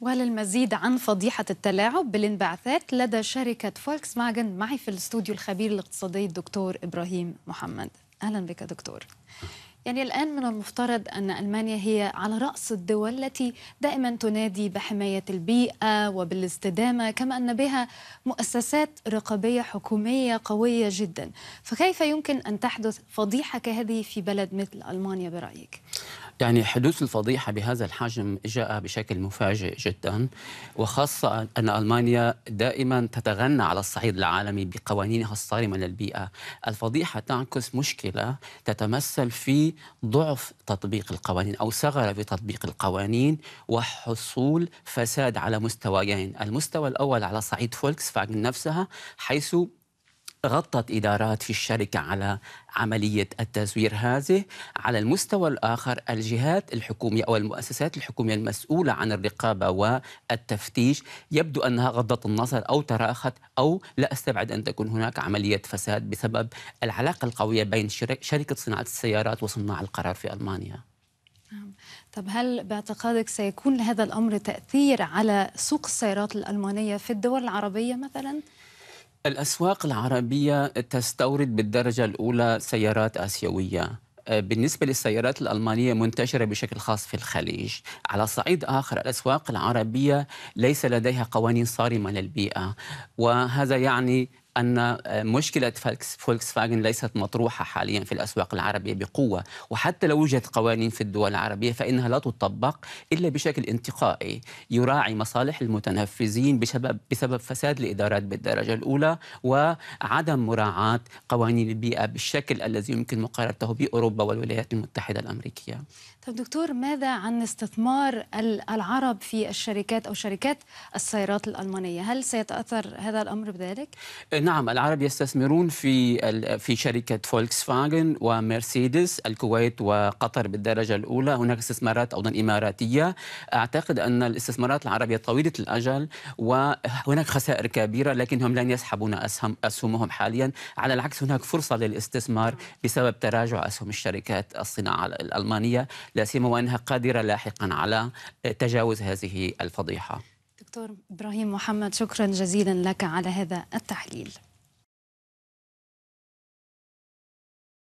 وللمزيد عن فضيحة التلاعب بالانبعاثات لدى شركة فولكس فاجن معي في الاستوديو الخبير الاقتصادي الدكتور إبراهيم محمد أهلا بك دكتور يعني الآن من المفترض أن ألمانيا هي على رأس الدول التي دائما تنادي بحماية البيئة وبالاستدامة كما أن بها مؤسسات رقابية حكومية قوية جدا فكيف يمكن أن تحدث فضيحة كهذه في بلد مثل ألمانيا برأيك؟ يعني حدوث الفضيحة بهذا الحجم جاء بشكل مفاجئ جدا وخاصة أن ألمانيا دائما تتغنى على الصعيد العالمي بقوانينها الصارمة للبيئة الفضيحة تعكس مشكلة تتمثل في ضعف تطبيق القوانين أو ثغرة في تطبيق القوانين وحصول فساد على مستويين المستوى الأول على صعيد فولكس فاجن نفسها حيث غطت إدارات في الشركة على عملية التزوير هذه على المستوى الآخر الجهات الحكومية أو المؤسسات الحكومية المسؤولة عن الرقابة والتفتيش يبدو أنها غضت النظر أو تراخت أو لا أستبعد أن تكون هناك عملية فساد بسبب العلاقة القوية بين شركة صناعة السيارات وصناع القرار في ألمانيا نعم. طب هل باعتقادك سيكون لهذا الأمر تأثير على سوق السيارات الألمانية في الدول العربية مثلاً؟ الأسواق العربية تستورد بالدرجة الأولى سيارات آسيوية آه، بالنسبة للسيارات الألمانية منتشرة بشكل خاص في الخليج على صعيد آخر الأسواق العربية ليس لديها قوانين صارمة للبيئة وهذا يعني أن آه، مشكلة فولكس فاجن ليست مطروحة حاليا في الأسواق العربية بقوة وحتى لو وجدت قوانين في الدول العربية فإنها لا تطبق إلا بشكل انتقائي يراعي مصالح المتنفذين بسبب, بسبب فساد الإدارات بالدرجة الأولى وعدم مراعاة قوانين البيئة بالشكل الذي يمكن مقارنته بأوروبا والولايات المتحدة الأمريكية طب دكتور ماذا عن استثمار العرب في الشركات أو شركات السيارات الألمانية هل سيتأثر هذا الأمر بذلك؟ نعم نعم العرب يستثمرون في في شركه فولكس فاجن ومرسيدس الكويت وقطر بالدرجه الاولى هناك استثمارات ايضا اماراتيه اعتقد ان الاستثمارات العربيه طويله الاجل وهناك خسائر كبيره لكنهم لن يسحبون اسهم اسهمهم حاليا على العكس هناك فرصه للاستثمار بسبب تراجع اسهم الشركات الصناعه الالمانيه لا سيما وانها قادره لاحقا على تجاوز هذه الفضيحه دكتور إبراهيم محمد شكرا جزيلا لك على هذا التحليل